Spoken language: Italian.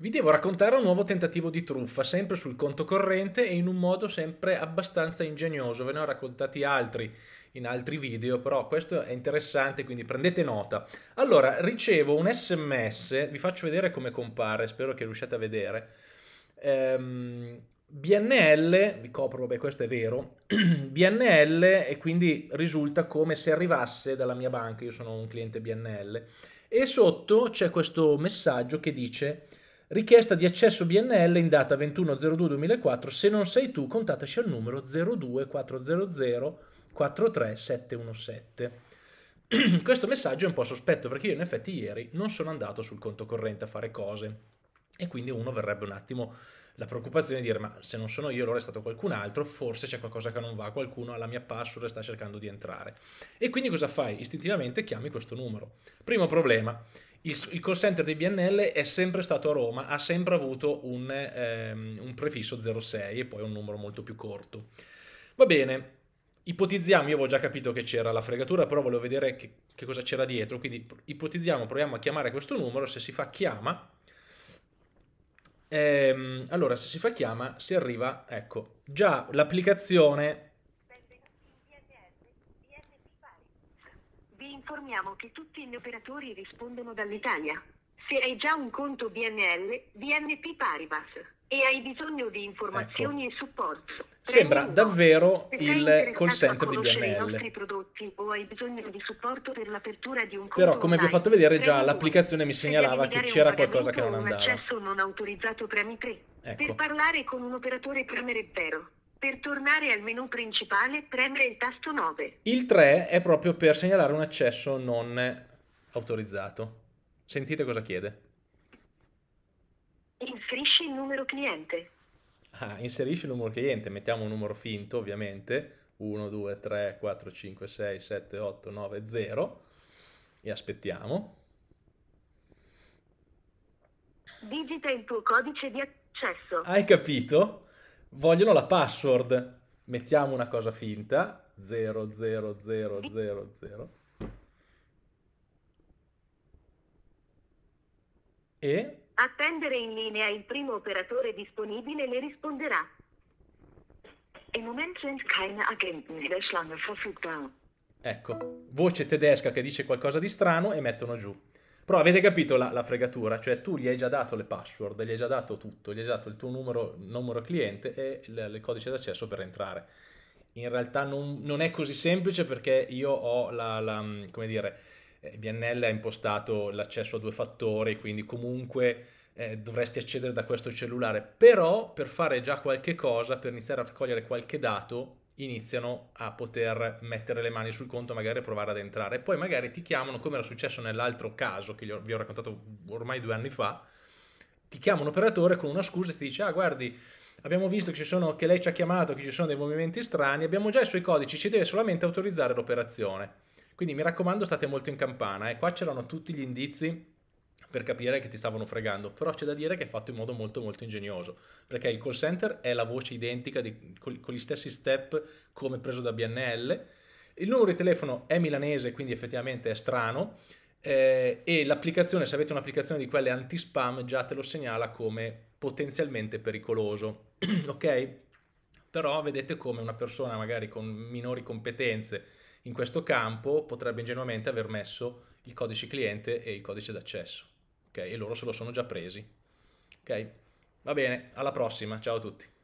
Vi devo raccontare un nuovo tentativo di truffa, sempre sul conto corrente e in un modo sempre abbastanza ingegnoso. Ve ne ho raccontati altri in altri video, però questo è interessante, quindi prendete nota. Allora, ricevo un sms, vi faccio vedere come compare, spero che riusciate a vedere. Ehm, BNL, vi copro, vabbè questo è vero, BNL e quindi risulta come se arrivasse dalla mia banca, io sono un cliente BNL, e sotto c'è questo messaggio che dice Richiesta di accesso BNL in data 21.02.2004. Se non sei tu, contattaci al numero 02400 43717. Questo messaggio è un po' sospetto perché io in effetti ieri non sono andato sul conto corrente a fare cose e quindi uno verrebbe un attimo la preoccupazione di dire ma se non sono io allora è stato qualcun altro, forse c'è qualcosa che non va, qualcuno ha la mia password e sta cercando di entrare. E quindi cosa fai? Istintivamente chiami questo numero. Primo problema, il, il, call center di BNL è sempre stato a Roma, ha sempre avuto un, ehm, un prefisso 06 e poi un numero molto più corto. Va bene, ipotizziamo, io avevo già capito che c'era la fregatura, però volevo vedere che, che cosa c'era dietro, quindi ipotizziamo, proviamo a chiamare questo numero, se si fa chiama, ehm, allora se si fa chiama si arriva, ecco, già l'applicazione informiamo che tutti gli operatori rispondono dall'Italia. Se hai già un conto BNL, BNP Paribas e hai bisogno di informazioni ecco. e supporto. Sembra davvero Se il call center di BNL. Prodotti, Però come vi ho fatto vedere già l'applicazione mi segnalava che c'era qualcosa che non andava. Non ecco. Per parlare con un operatore premere 0. Per tornare al menu principale premere il tasto 9. Il 3 è proprio per segnalare un accesso non autorizzato. Sentite cosa chiede. Inserisci il numero cliente. Ah, inserisci il numero cliente, mettiamo un numero finto ovviamente, 1, 2, 3, 4, 5, 6, 7, 8, 9, 0 e aspettiamo. Digita il tuo codice di accesso. Hai capito? vogliono la password. Mettiamo una cosa finta, 00000. E? Attendere in linea il primo operatore disponibile le risponderà. Im Moment sind keine Agenten in der Schlange verfügbar. Ecco, voce tedesca che dice qualcosa di strano e mettono giù. Però avete capito la, la, fregatura, cioè tu gli hai già dato le password, gli hai già dato tutto, gli hai già dato il tuo numero, numero cliente e il, il codice d'accesso per entrare. In realtà non, non, è così semplice perché io ho la, la mm, come dire, BNL eh, ha impostato l'accesso a due fattori, quindi comunque eh, dovresti accedere da questo cellulare. Però per fare già qualche cosa, per iniziare a raccogliere qualche dato, iniziano a poter mettere le mani sul conto, magari provare ad entrare. Poi magari ti chiamano, come era successo nell'altro caso che vi ho raccontato ormai due anni fa, ti chiama un operatore con una scusa e ti dice, ah guardi, abbiamo visto che, sono, che lei ci ha chiamato, che ci sono dei movimenti strani, abbiamo già i suoi codici, ci deve solamente autorizzare l'operazione. Quindi mi raccomando state molto in campana, e eh. qua c'erano tutti gli indizi per capire che ti stavano fregando, però c'è da dire che è fatto in modo molto molto ingegnoso, perché il call center è la voce identica di, con, con gli stessi step come preso da BNL, il numero di telefono è milanese, quindi effettivamente è strano, eh, e l'applicazione, se avete un'applicazione di quelle anti-spam, già te lo segnala come potenzialmente pericoloso, ok? Però vedete come una persona magari con minori competenze in questo campo potrebbe ingenuamente aver messo il codice cliente e il codice d'accesso ok? E loro se lo sono già presi, ok? Va bene, alla prossima, ciao a tutti.